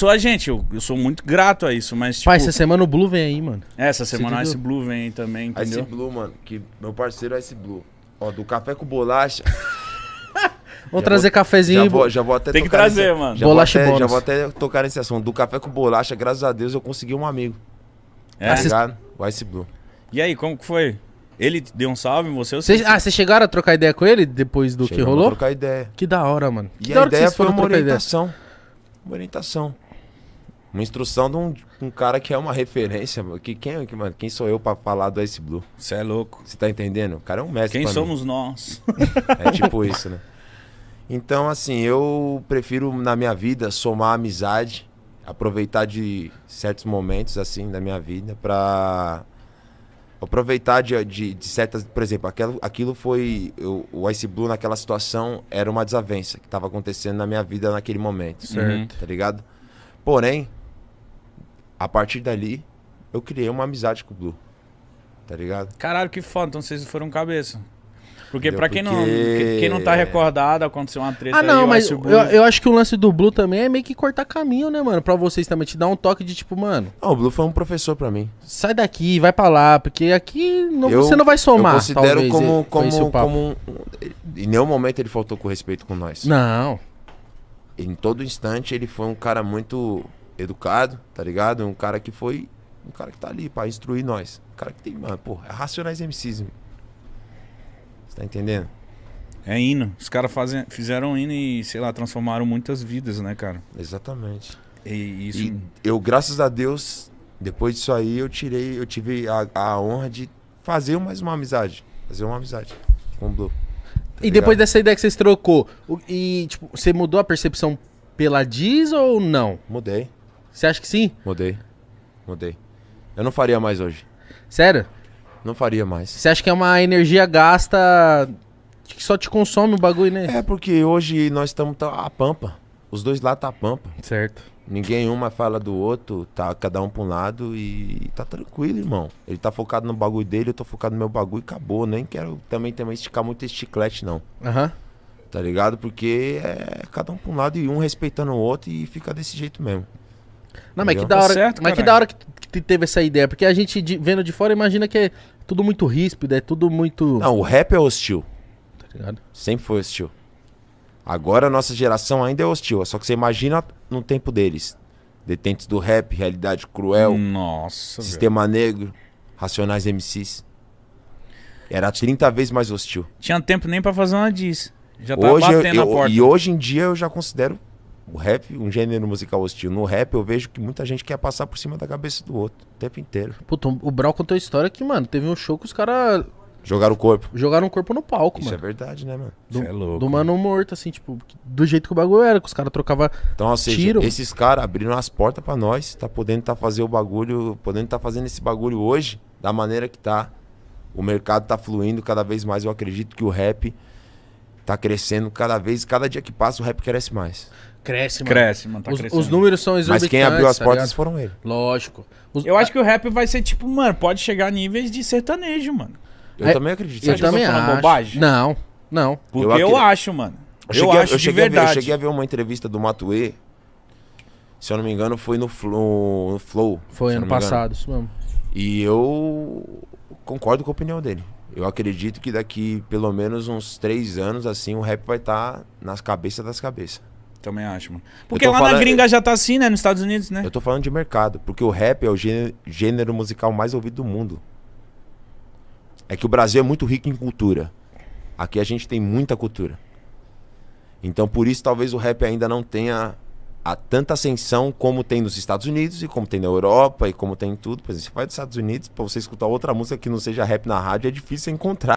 Sou a gente, eu, eu, sou muito grato a isso, mas tipo... Pai, essa semana o Blue vem aí, mano. É, essa semana o Ice Blue vem aí também, entendeu? Ice Blue, mano, que meu parceiro é Ice Blue. Ó, do café com bolacha... Vou já trazer vou, cafezinho. Já vou, já vou até Tem que trazer, nesse, mano. Já bolacha vou até, Já vou até tocar nesse assunto. Do café com bolacha, graças a Deus, eu consegui um amigo. É? Tá ah, O Ice Blue. E aí, como que foi? Ele deu um salve em você? Cês, ah, vocês chegaram a trocar ideia com ele depois do Chegamos que rolou? trocar ideia. Que da hora, mano. Que e a ideia foi uma orientação. Ideia? Uma orientação. Uma instrução de um, um cara que é uma referência, mano. Que, quem, que, mano, quem sou eu pra falar do Ice Blue? Você é louco. Você tá entendendo? O cara é um mestre. Quem somos mim. nós? É tipo isso, né? Então, assim, eu prefiro na minha vida somar amizade, aproveitar de certos momentos, assim, da minha vida pra aproveitar de, de, de, certas. Por exemplo, aquilo, aquilo foi. Eu, o Ice Blue naquela situação era uma desavença que estava acontecendo na minha vida naquele momento. Certo. Tá ligado? Porém, a partir dali, eu criei uma amizade com o Blue. Tá ligado? Caralho, que foda. Então vocês foram cabeça. Porque para quem, porque... não, quem não tá recordado, aconteceu uma treta. Ah, não, aí, mas eu, eu, acho que o lance do Blue também é meio que cortar caminho, né, mano? Pra vocês também, te dar um toque de tipo, mano. Não, o Blue foi um professor para mim. Sai daqui, vai para lá, porque aqui não, eu, você não vai somar. Eu considero talvez, como. como, como um, em nenhum momento ele faltou com respeito com nós. Não. Em todo instante ele foi um cara muito educado, tá ligado? É um cara que foi. Um cara que tá ali pra instruir nós. Um cara que tem, mano, porra, é Racionais MCs. Você tá entendendo? É hino. Os caras fizeram hino e, sei lá, transformaram muitas vidas, né, cara? Exatamente. E, isso... E eu, graças a Deus, depois disso aí, eu tirei, eu tive a, a honra de fazer mais uma amizade. Fazer uma amizade com o Blue. Tá e depois dessa ideia que vocês trocou, e tipo, você mudou a percepção pela Diz ou não? Mudei. Você acha que sim? Mudei. Mudei. Eu não faria mais hoje. Sério? Não faria mais. Você acha que é uma energia gasta que só te consome o bagulho, né? É, porque hoje nós estamos tá, a pampa. Os dois lá tá a pampa. Certo. Ninguém uma fala do outro, tá cada um pra um lado e tá tranquilo, irmão. Ele tá focado no bagulho dele, eu tô focado no meu bagulho e acabou. Nem quero também, também esticar muito esse chiclete, não. Aham. Uhum. Tá ligado? Porque é cada um pra um lado e um respeitando o outro e fica desse jeito mesmo. Não, mas que da tá hora, tá certo, mas que da hora que, que teve essa ideia, porque a gente de, vendo de fora imagina que é tudo muito ríspido, é tudo muito. Não, o rap é hostil. Tá ligado? Sempre foi hostil. Agora a nossa geração ainda é hostil, só que você imagina no tempo deles. Detentes do rap, realidade cruel, nossa, sistema velho. negro, racionais MCs. Era 30 vezes mais hostil. Tinha tempo nem para fazer uma disso. Já tava hoje, batendo eu, eu, a porta. E hoje em dia eu já considero o rap, um gênero musical hostil. No rap, eu vejo que muita gente quer passar por cima da cabeça do outro o tempo inteiro. Puta, o Brau contou a história que, mano, teve um show que os caras. Jogaram o corpo. Jogaram o corpo no palco, Isso é mano. Isso é verdade, né, mano? Do, Isso é louco. Do né? mano morto, assim, tipo, do jeito que o bagulho era, que os caras trocavam então, assim, tiro. Esses caras abriram as portas para nós, tá podendo tá fazer o bagulho, podendo tá fazendo esse bagulho hoje, da maneira que tá. O mercado tá fluindo cada vez mais. Eu acredito que o rap tá crescendo cada vez, cada dia que passa o rap cresce mais. Cresce, mano. Cresce, mano. Tá os, crescendo. os números são exorbitantes. Mas quem abriu as tá portas foram ele. Lógico. Os... Eu acho que o rap vai ser tipo, mano, pode chegar a níveis de sertanejo, mano. Eu é... também acredito. Você eu também acho. Bobagem? Não, não. Porque eu, eu acho, mano. Eu, cheguei, eu acho eu de verdade. Ver, eu cheguei a ver uma entrevista do Matuê. Se eu não me engano, foi no Flow. No flow foi ano passado, isso mesmo. E eu concordo com a opinião dele eu acredito que daqui pelo menos uns três anos, assim, o rap vai estar tá nas cabeças das cabeças. Também acho, mano. Porque lá falando... na gringa já tá assim, né? Nos Estados Unidos, né? Eu tô falando de mercado, porque o rap é o gênero, gênero musical mais ouvido do mundo. É que o Brasil é muito rico em cultura. Aqui a gente tem muita cultura. Então por isso talvez o rap ainda não tenha a tanta ascensão como tem nos Estados Unidos e como tem na Europa e como tem em tudo. Por exemplo, você vai dos Estados Unidos, para você escutar outra música que não seja rap na rádio, é difícil encontrar.